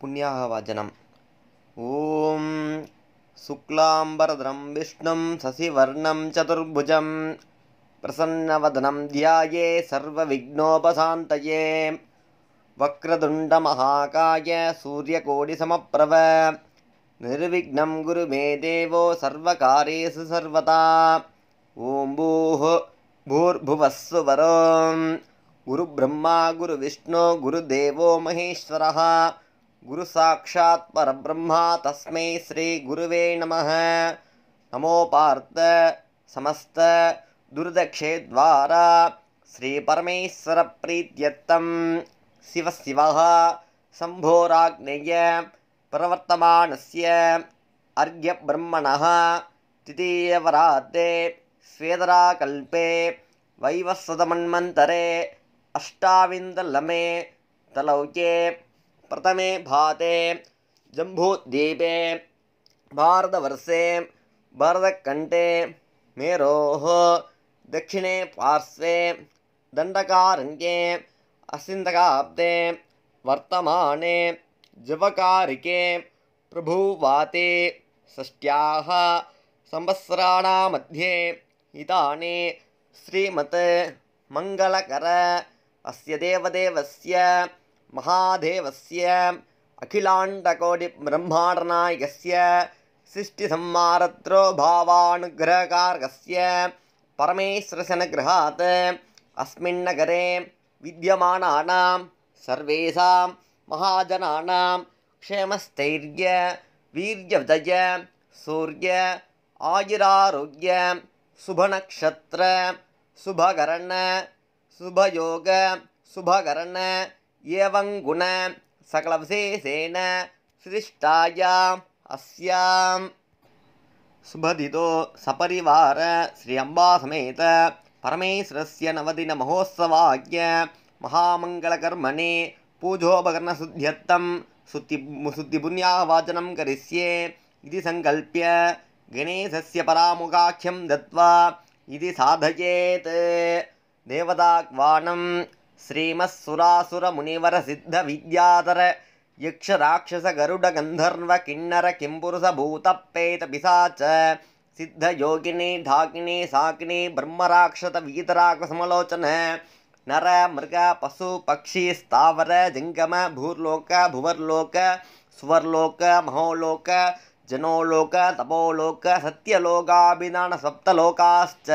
पुण्याः वाचनम् ॐ शुक्लाम्बरद्रं विष्णुं ससिवर्णं चतुर्भुजं प्रसन्नवदनं ध्याये सर्वविघ्नोपशान्तये वक्रतुण्डमहाकाय सूर्यकोटिसमप्रव निर्विघ्नं गुरु मे देवो सर्वकारेषु सर्वथा ॐ भोः भूर्भुवःसुवरो गुरुब्रह्मा गुरुविष्णो गुरुदेवो महेश्वरः गुरुसाक्षात् परब्रह्मा तस्मै श्रीगुरुवे नमः नमो पार्थ समस्त दुर्दक्षेद्वारा श्रीपरमेश्वरप्रीत्यर्थं शिवशिवः शम्भोराग्नेय प्रवर्तमानस्य अर्घ्यब्रह्मणः तृतीयवराते स्वेदराकल्पे वैवस्वतमन्मन्तरे अष्टाविन्दलमे तलौके प्रथमे भाते जम्बूद्वीपे भारतवर्षे भारतकण्ठे मेरो दक्षिणे पार्श्वे दण्डकारण्ये असिन्दकाब्दे वर्तमाने जवकारिके प्रभुवाते षष्ट्याः संवत्सराणामध्ये इदाने श्रीमत् मङ्गलकर अस्य देवदेवस्य महादेवस्य अखिलाण्डकोटिब्रह्माण्डनायकस्य सृष्टिसम्मारत्रो भावानुग्रहकारकस्य परमेश्वरशनगृहात् अस्मिन्नगरे विद्यमानानां सर्वेषां महाजनानां क्षेमस्थैर्य वीर्यविजय सूर्य आयुरारोग्य शुभनक्षत्र शुभकर्ण शुभयोग शुभकर्ण एवं गुण सकलविशेषेण सृष्टायाम् अस्यां सुभदितो सपरिवार श्री अम्बासमेत परमेश्वरस्य नवदिनमहोत्सवाय महामङ्गलकर्मणे पूजोपकरणशुद्ध्यर्थं शुद्धि शुद्धिपुण्यावाचनं करिष्ये इति सङ्कल्प्य गणेशस्य परामुखाख्यं दत्वा इति साधयेत् देवताक्वाणं मुनिवर पिशाच सिद्ध सिद्धयोगिनी ढाकिनी साकिनी समलोचन नर मृग पशु पक्षी स्थावर जिंगम भूर्लोक भुवर्लोक स्वर्लोक महोलोक जनोलोक तपोलोक सत्यलोकाभिधान सप्तलोकाश्च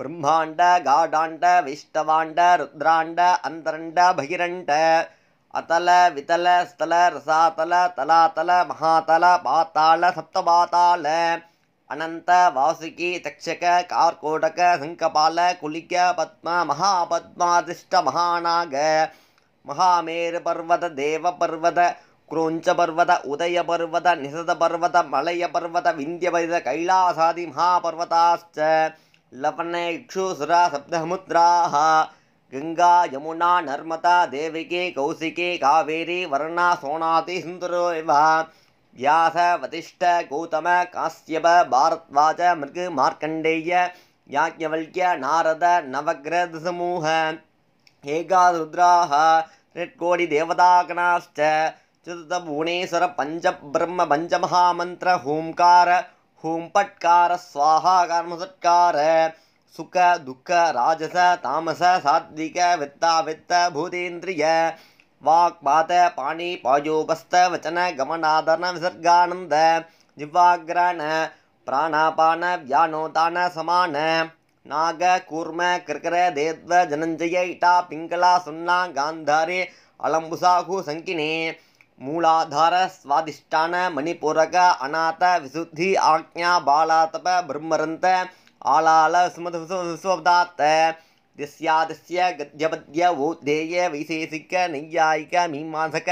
பிரம்மாண்ட காடாண்ட வைஷ்டவாண்ட ருத்ராண்ட அந்தரண்ட பகிரண்ட அதல விதல ஸ்தல ரசாதல தலாதல மகாதல பாத்தாள சப்தபாத்தாள அனந்த வாசுகி தக்ஷக கார்கோடக சங்கபால குலிக்க பத்ம மகாபத்மாதிஷ்ட மகாநாக மகாமேரு பர்வத தேவ பர்வத குரோஞ்ச பர்வத உதய பர்வத நிசத பர்வத மலய பர்வத விந்திய பர்வத கைலாசாதி மகாபர்வதாச்ச लपनेक्षुसुरा सप्तमुद्रा गंगा यमुना नर्मदा देविके कौसिके कावेरी वर्णा सोनाति सुन्दरोव व्यास वतिष्ठ गौतम काश्यप भारद्वाज मृग मार्कण्डेय याज्ञवल्क्य नारद नवग्रदसमूह एकारुद्राः षट्कोटिदेवतागणाश्च चतुर्थ भुवनेश्वर पञ्चब्रह्म पञ्चमहामन्त्र होङ्कार हूं पट्कार स्वाहा कर्मसत्कार सुख दुख राजस तामस सात्विक वित्ता वित्त भूतेन्द्रिय वाक्पात पाणि पायोपस्थ वचन गमनादन विसर्गानंद जिह्वाग्रण प्राणापान व्यानोदान समान नाग कूर्म कृकर देद्व जनञ्जय इटा पिङ्गला सुन्ना गान्धारे अलम्बुसाहु सङ्किनी मूलाधार स्वादिष्टान मणिपूरक अनाथ विशुद्धि आज्ञा बालातप ब्रह्मरंत आलाल सुमदात दिश्यादस्य गद्यपद्य वो देय वैशेषिक नैयायिक मीमांसक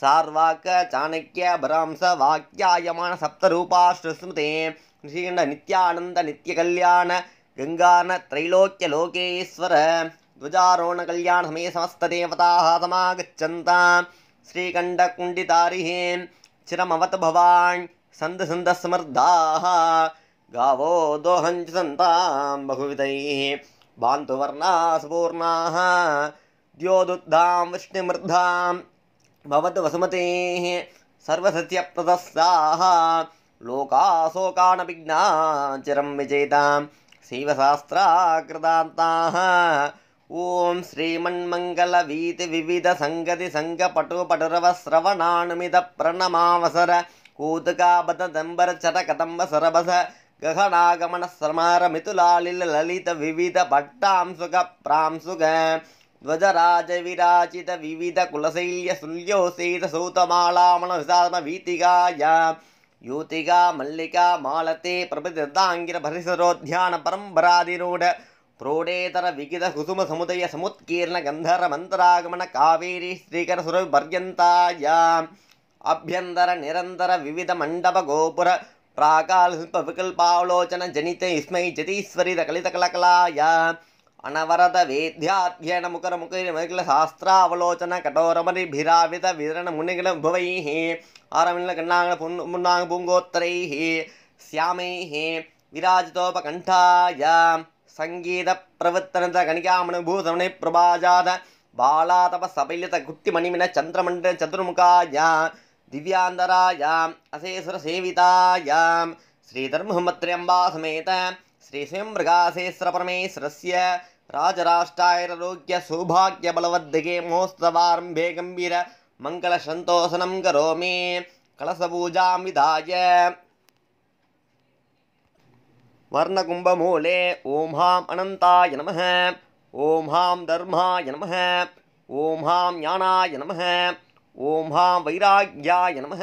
सार्वाक चाणक्य भ्रांस वाक्यायमान सप्तरूपाष्टस्मृते ऋषिखंड नित्यानंद नित्य कल्याण गंगान त्रैलोक्य लोकेश्वर ध्वजारोहण कल्याण समे समस्त देवता समागच्छन्ता श्रीकण्ठकुण्डितारिः चिरमवत भवान् समर्दा गावो दोहं च सन्तां सुपूर्ण बान्तुवर्णासपूर्णाः द्योदुद्धां वृष्णिमृद्धां भवतु वसुमतेः सर्वसत्यप्रदस्ताः लोकाशोकानभिज्ञा चिरं विजेतां शिवशास्त्राकृतान्ताः ॐ श्रीमन्मङ्गलवीतिविविधसङ्गतिसङ्गपटुपटुरवस्रवणानुमितप्रणमावसर कूतुकाबतदम्बरचटकदम्बसरबस गहनागमनस्रमारमितुलालिललितविविधपट्टांसुकप्रांसुक ध्वजराजविराजितविविधकुलशैल्यसुल्योऽसीतसूतमालामणविसामवीतिकाय यूतिका मल्लिका मालते प्रभृतिर्दाङ्गिरभरिसरोध्यानपरम्परादिरूढ ಪ್ರೌಢೇತರ ವಿಕಿದ ಕುಸುಮ ಸಮುದಯ ಸಮುತ್ಕೀರ್ಣ ಗಂಧರ ಮಂತ್ರಾಗಮನ ಕಾವೇರಿ ಶ್ರೀಕರ ಸುರವಿ ಪರ್ಯಂತಾಯ ಅಭ್ಯಂತರ ನಿರಂತರ ವಿವಿಧ ಮಂಡಪ ಗೋಪುರ ಪ್ರಾಕಾಲ್ಪ ವಿಕಲ್ಪಾವಲೋಚನ ಜನಿತ ಇಸ್ಮೈ ಜತೀಶ್ವರಿದ ಕಲಿತ ಕಲಕಲಾಯ ಅನವರದ ವೇದ್ಯಾಧ್ಯಯನ ಮುಖರ ಮುಖರಿ ಮಗಿಲ ಶಾಸ್ತ್ರಾವಲೋಚನ ಕಠೋರಮರಿಭಿರಾವಿತ ವಿತರಣ ಮುನಿಗಳ ಭುವೈ ಆರಮಿಲ ಕಣ್ಣಾಂಗ ಪುನ್ ಮುನ್ನಾಂಗ ಪುಂಗೋತ್ತರೈ ಶ್ಯಾಮೈ ವಿರಾಜಿತೋಪಕಂಠಾಯ ಸಂಗೀತಪ್ರವೃತ್ತನಂತ ಗಣಿಕಾಮಣಭೂತಮಣಿ ಪ್ರಭಾಜಾತ ಬಾಳಾತಪಸಪಲಿತ ಗುತ್ತಿಮಣಿಮಿನ ಚಂದ್ರಮಂಡ ಚತುರ್ಮುಖಾಯ ದಿವ್ಯಾಂಧರಾಯ ಅಸೇಸುರ ಸೇವಿತಾಯ ಶ್ರೀಧರ್ಮಹಮ್ಮತ್ರ್ಯಂಬಾ ಸಮೇತ ಶ್ರೀ ಸ್ವಯಂಮೃಗಾಸೇಸ್ರ ಪರಮೇಶ್ವರಸ್ಯ ರಾಜರಾಷ್ಟ್ರಾಯರೋಗ್ಯ ಸೌಭಾಗ್ಯ ಬಲವದ್ದಿಗೆ ಮಹೋತ್ಸವಾರಂಭೆ ಗಂಭೀರ ಮಂಗಳ ಸಂತೋಷನಂ ಕರೋಮಿ ಕಳಸಪೂಜಾಂ ವಿಧಾಯ वर्णकुम्भमूले ॐ हाँ अनंताय नम ओं हां धर्माय नम ओं हां ज्ञानाय नम ॐ हां वैराग्याय नम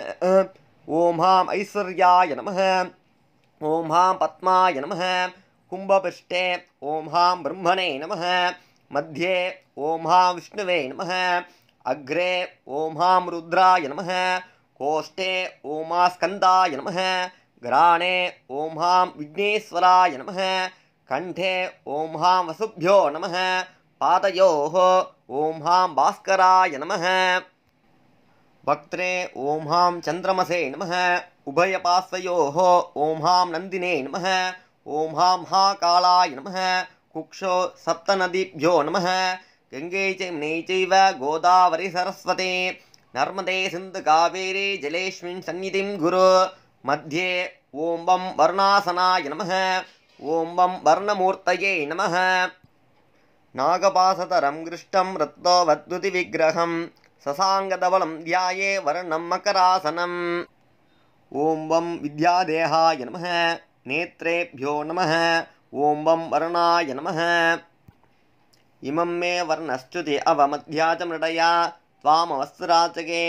ओं हां ऐश्वर्याय नम ओं हाँ पद्माय नम कुम्भपृष्ठे ओं हां ब्रह्मणे नम मध्ये ओं हां विष्णवे नम अग्रे ओं हां रुद्राय नमः कोष्ठे ओमा स्कन्दाय नमः गराणे ओं हाँ विघ्नेश्वराय नम कण्ठे ओं हां वसुभ्यो नम पादयोः ओं हां भास्कराय नमः वक्त्रे ओं हां चन्द्रमसे नम उभयपार्श्वयोः ओं हां नन्दिने नमः ओं हां महाकालाय नमः कुक्षो सप्तनदीभ्यो नमः गङ्गे च गोदावरी सरस्वती नर्मदे सिन्धुकावेरी जलेष्मिन् सन्निधिं गुरु मध्ये ॐ वं वर्णासनाय नमः ॐ वं वर्णमूर्तये नमः नागपासतरं गृष्टं रत्तो वधुतिविग्रहं ससाङ्गदवलं ध्याये वर्णं मकरासनम् ॐ वं विद्यादेहाय नमः नेत्रेभ्यो नमः ॐ वं वर्णाय नमः इमं मे वर्णश्च्युति अवमध्या च मृडया त्वामवस्त्राचके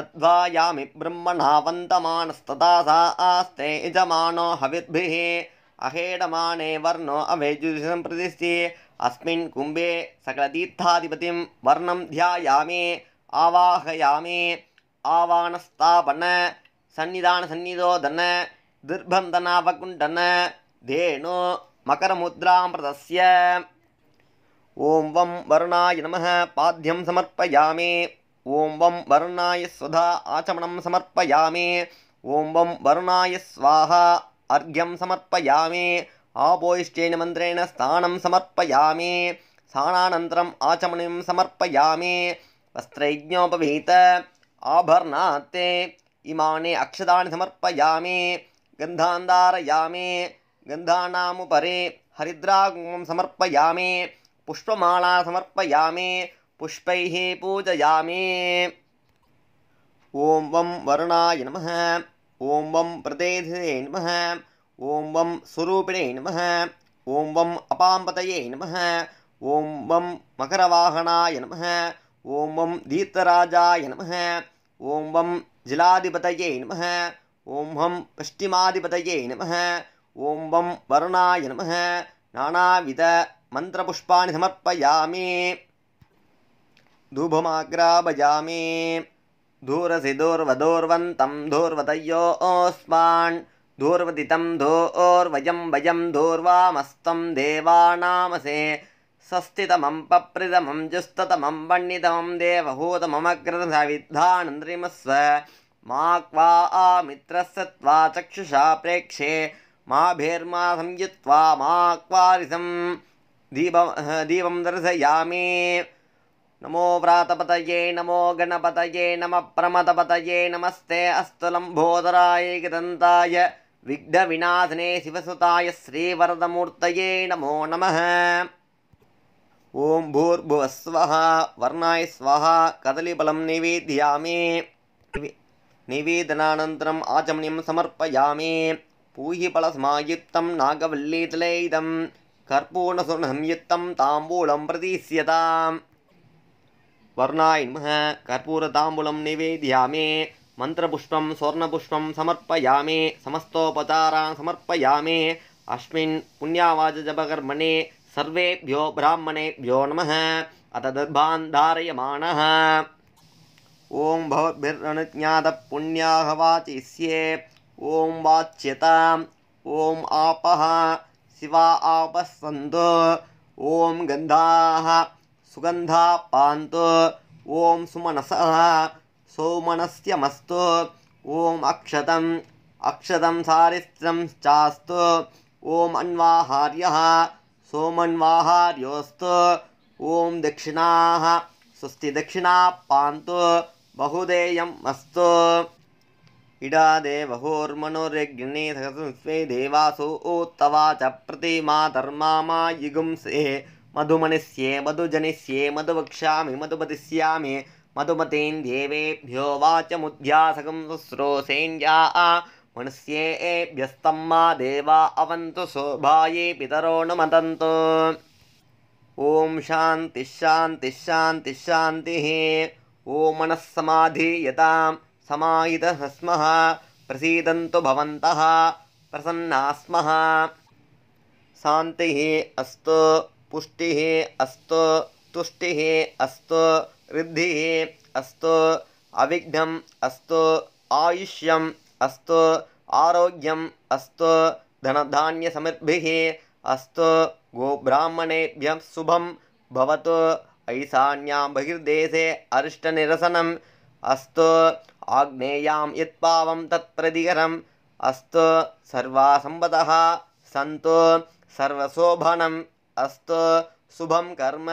तद्वायामि ब्रह्मणावन्तमानस्तदा सा आस्ते यजमानो हविर्भिः अहेडमाने वर्णो अवेजुषं प्रदिशति अस्मिन् कुम्भे सकलतीर्थाधिपतिं वर्णं ध्यायामि आवाहयामि आवानस्तापन सन्निधानसन्निधोदन दुर्बन्धनावकुण्डन धेनु मकरमुद्रां प्रदस्य ॐ वं वरुणाय नमः पाद्यं समर्पयामि ॐ वं वरुणाय स्वधा आचमनं समर्पयामि ॐ वं वरुणाय स्वाहा अर्घ्यं समर्पयामि आपोयिष्ठेन मन्त्रेण स्नानं समर्पयामि स्थानानन्तरम् आचमनं समर्पयामि वस्त्रैज्ञोपवीत आभरणात् इमानि अक्षदानि समर्पयामि धारयामि गन्धानामुपरि हरिद्रागुणं समर्पयामि पुष्पमाला समर्पयामि पुष्पैः पूजयामि ॐ वं वरुणाय नमः ॐ वं प्रदेधिरे नमः ॐ वं स्वरूपिणे नमः ॐ वम् अपाम्पतये नमः ॐ वं मकरवाहनाय नमः ॐ वं दीर्तराजाय नमः ॐ वं जलाधिपतये नमः ॐ हं पश्चिमाधिपतये नमः ॐ वं वरुणाय नमः नानाविधमन्त्रपुष्पाणि समर्पयामि धूभमाग्रा भजामि धूरसि दोर्वदोर्वन्तं धूर्वदयोस्मान् धूर्वदितं दो ओर्वजम्भयं दोर्वामस्तं देवानामसे सस्थितमं पप्रितमं जुस्ततमं वणितमं देवभूतमग्रविद्धा मा क्वा त्वा चक्षुषा प्रेक्षे मा भेर्मासं मा क्वारिसं दीपं दर्शयामि नमो व्रातपतये नमो गणपतये नमः प्रमदपतये नमस्ते अस्तु लम्बोदराय कृदन्ताय विघ्नविनाशने शिवसुताय श्रीवरदमूर्तये नमो नमः ॐ भूर्भुवः स्वः वर्णाय स्वाहा कदलीफलं निवेदयामि निवेदनानन्तरम् आचमनीं समर्पयामि पूयिफलसमायुक्तं नागवल्लीतलैदं कर्पूर्णसुरसंयुक्तं ताम्बूलं प्रतीस्यताम् वर्णाय नमः कर्पूरताम्बूलं निवेदयामि मन्त्रपुष्पं स्वर्णपुष्पं समर्पयामि समस्तोपचारान् समर्पयामि अस्मिन् पुण्यावाचजपकर्मणे सर्वेभ्यो ब्राह्मणेभ्यो नमः अत दर्भान् धारयमाणः ॐ ओं वाच्यता ओं आपह शिवा आपः सन्तो ॐ सुगन्धा पान्तु ॐ सुमनसः सौमनस्यमस्तु ॐ अक्षतम् अक्षतं सारिस्त्रं चास्तु ॐ अन्वाहार्यः सोमन्वाहार्योऽस्तु ॐ दक्षिणाः स्वस्ति दक्षिणा पान्तु बहुदेयम् अस्तु इडादे बहोर्मनुर्यग्नि स्वे देवासु उत्तवा च प्रतिमा धर्मामा युगुंसे मधुमनस्ये मधुजनिस्ये मधुवक्ष्यामि मधुपतिस्यामि मधुमतीन् देवेभ्यो वाचमुध्यासकं शुश्रोसेन्या मनुष्ये एभ्यस्तं मा देवा अवन्तु शोभाये पितरो न मतन्तु ॐ शान्तिश्शान्तिश्शान्तिश्शान्तिः ॐ मनः समाहितः स्मः प्रसीदन्तु भवन्तः प्रसन्ना स्मः शान्तिः अस्तु पुष्टिः अस्तु तुष्टिः अस्तु ऋद्धिः अस्तु अविघ्नम् अस्तु आयुष्यम् अस्तु आरोग्यम् अस्तु धनधान्यसमृद्भिः अस्तु गोब्राह्मणेभ्यः शुभं भवतु ऐशान्यां बहिर्देशे अरिष्टनिरसनम् अस्तु आग्नेयां यत्पावं पावं अस्त अस्तु सन्तु सर्वशोभनम् अस्तु शुभं कर्म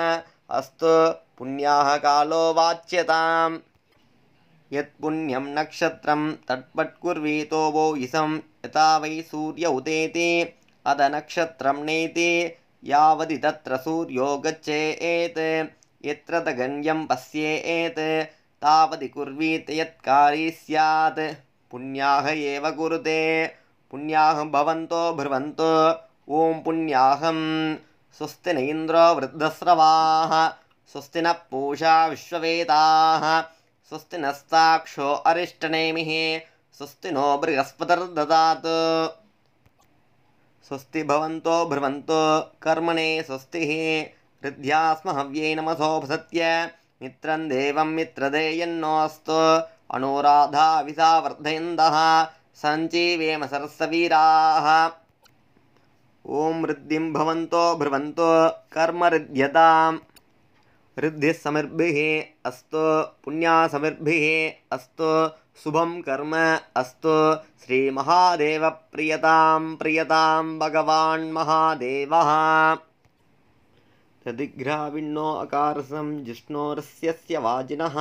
अस्तु पुण्याः कालो वाच्यताम् यत्पुण्यं नक्षत्रं तटपट् वो इसं यथा वै सूर्य उदेति अद नक्षत्रं नेति यावदि तत्र सूर्यो गच्छेत् यत्र त पश्येत् तावदि कुर्वीत् यत्कारी स्यात् पुण्याः एव कुरुते पुण्याः भवन्तो ब्रुवन्त् ॐ पुण्याहम् स्वस्ति न इन्द्रो वृद्धस्रवाः स्वस्ति नः पूषा विश्ववेदाः स्वस्ति नस्ताक्षो अरिष्टनेमिः स्वस्ति नो बृहस्पतिर्ददात् स्वस्ति भवन्तो भ्रुवन्तो कर्मणे स्वस्तिः हृद्यास्महव्यै नमसोपसत्य मित्रं देवं मित्रदेयन्नोऽस्तु अनुराधाविधा वर्धयन्तः सञ्जीवेम सरस्वीराः ओम ऋद्धि भवन्तो भ्रुवन्तो कर्म ऋध्यता ऋद्धि समिर्भिः अस्तु पुण्या समिर्भिः अस्तु शुभम कर्म अस्त श्री महादेव प्रियतां प्रियतां भगवान् महादेवः तदिघ्राविण्णो अकारसं जिष्णोरस्य वाजिनः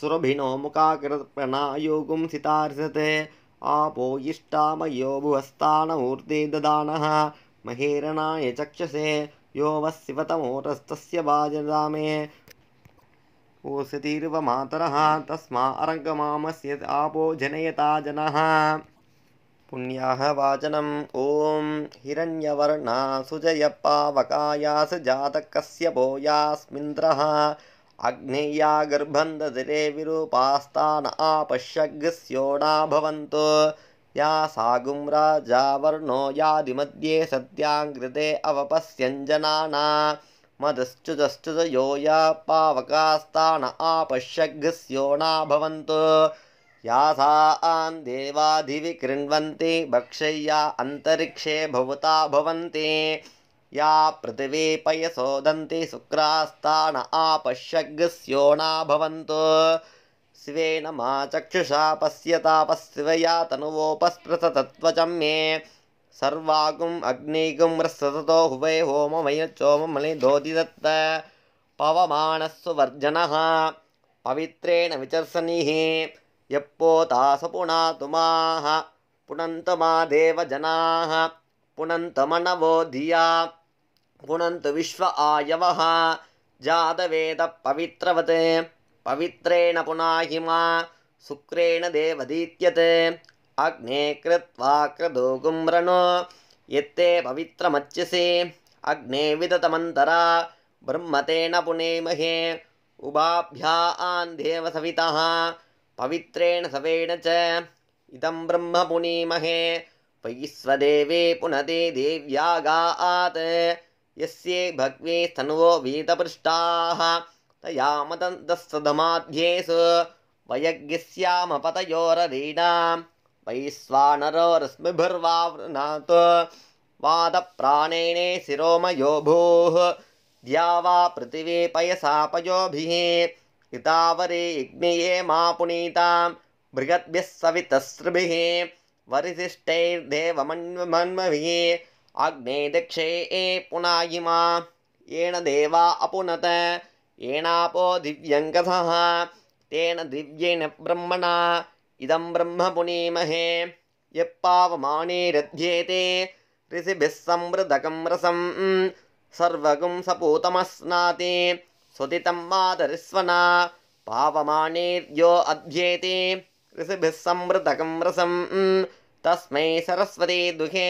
सुरभिनो मुखाकृतप्रणायोगुं सितार्सते आपो इष्टामयो भुवस्तानमूर्ति ददानः महेरणाय चक्षसे यो वः शिवतमोरस्तस्य वाजरामे ओषधिर्वमातरः तस्मा अरङ्गमामस्य आपो जनयता जनः पुण्याः वाचनम् ॐ हिरण्यवर्णा सुजयपावकायास जातकस्य भोयास्मिन्द्रः अग्नेया गर्भन्धरे विरूपास्तान आपश्यग्स्योडा भवन्तु या सा गुम्राजावर्णो यादिमध्ये सत्यां कृते अवपस्यञ्जनाना मदश्चुदश्चुतयो या पावकास्तान न भवन्तु या सा देवाधिविकृण्वन्ति भक्षय्या अन्तरिक्षे भवता भवन्ति या पृथिवी पयसोदन्ति शुक्रास्तान भवन्तु शिवेन मा चक्षुषा पश्यतापः शिवया मे सर्वागुम् हुभै रसततो हुवे चोम मयि वर्जनः पवित्रेण विचर्सनिः यपोतास पुनातुमाः पुनन्त मा देवजनाः मनवो धिया पुनन्तु विश्व आयवः जातवेदः पवित्रवते पवित्रेण पुनाहिमा शुक्रेण देवदीत्यते अग्ने कृत्वा कृदु गुम्रणो यत्ते पवित्रमच्यसि अग्ने विदतमन्तरा ब्रह्मतेन पुनेमहे उभाभ्या आन्देव सवितः पवित्रेण सवेण च इदं ब्रह्म पुनीमहे वैश्वदेवे पुनते देव्यागा आत् भग्वे स्तनुवो वीतपृष्टाः शिरोमयो भूः वैश्वानरोस्मिभिर्वावृणातु वादप्राणिने शिरोमयोभूः इतावरे पितावरिग्निये मा पुनीतां बृहद्भिः सवितसृभिः वरिशिष्टैर्देवमन्मन्मभिः अग्ने दक्षे ए पुनायिमा येन देवा अपुनत येनापो दिव्यङ्कसः तेन दिव्येन ब्रह्मणा इदं ब्रह्म पुनीमहे यः पावमानेरध्येते ऋषिभिः संवृदकं रसं सर्वगुं सपूतमस्नाते सुदितं मातरिस्वना पावमानेर्यो अध्येते ऋषिभिः संवृतकं रसं तस्मै सरस्वती दुहे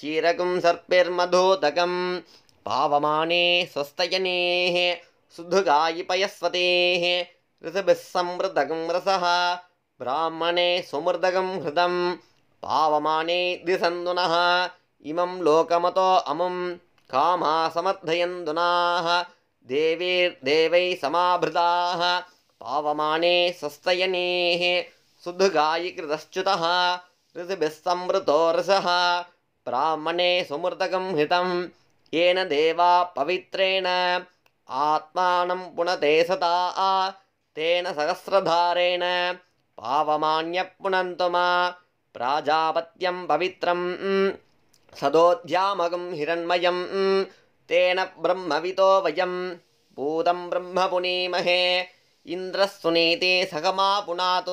चीरकं सर्पिर्मधोदकं पावमाने स्वस्तयनेः सुद्धुगायिपयस्वतीः ऋतुभिः संवृदकं रसः ब्राह्मणे सुमृदगं हृदं पावमाने द्विसन्दुनः इमं लोकमतो अमुं कामा समर्थयन्दुनाः देवैर्देवैः समाभृताः पावमाने सस्तयनेः सुधुगायि कृतश्च्युतः ऋतुभिः समृतो रसः ब्राह्मणे सुमृदकं हृतं येन देवा पवित्रेण आत्मानं पुनते सदा आ तेन सहस्रधारेण पावमान्यपुनन्तु मा प्राजापत्यं पवित्रम् सदोध्यामगं हिरण्मयम् तेन ब्रह्मवितो वयं भूतं ब्रह्मपुनीमहे सुनीते सगमा पुनात्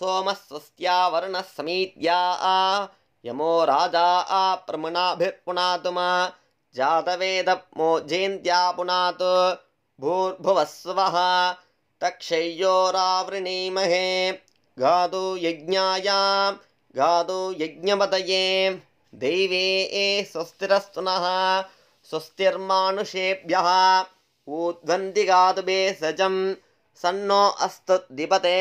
सोमः स्वस्त्या समीत्या आ यमो राजा जादवेदप्मो पुनात् भूर्भुवस्वः तक्षय्योरावृणीमहे गादौ यज्ञायां गादौ यज्ञपतये दैवे ए नः स्वस्तिर्मानुषेभ्यः उद्वन्धिगादुमे सजं सन्नो अस्तु दिपते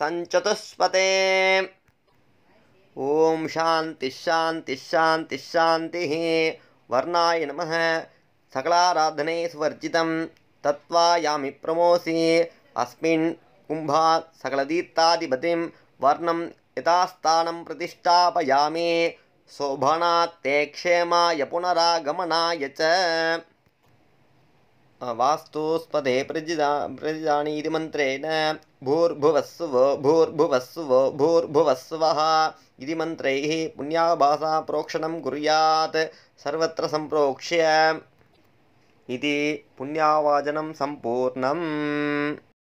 सञ्चतुष्पते ॐ वर्णाय नमः सकलाराधने सुवर्जितं तत्त्वायामि प्रमोऽसि अस्मिन् कुम्भात् सकलतीर्थादिपतिं वर्णं यथास्थानं प्रतिष्ठापयामि शोभनात्ते क्षेमाय पुनरागमनाय च वास्तुस्पदे प्रजिदा प्रजिदानि इति मन्त्रेण भूर्भुवस्सुवो भूर्भुवस्सुवो भूर्भुवस्सुवः इति मन्त्रैः प्रोक्षणं कुर्यात् सर्वत्र सम्प्रोक्ष्य इति पुण्यावाचनं सम्पूर्णम्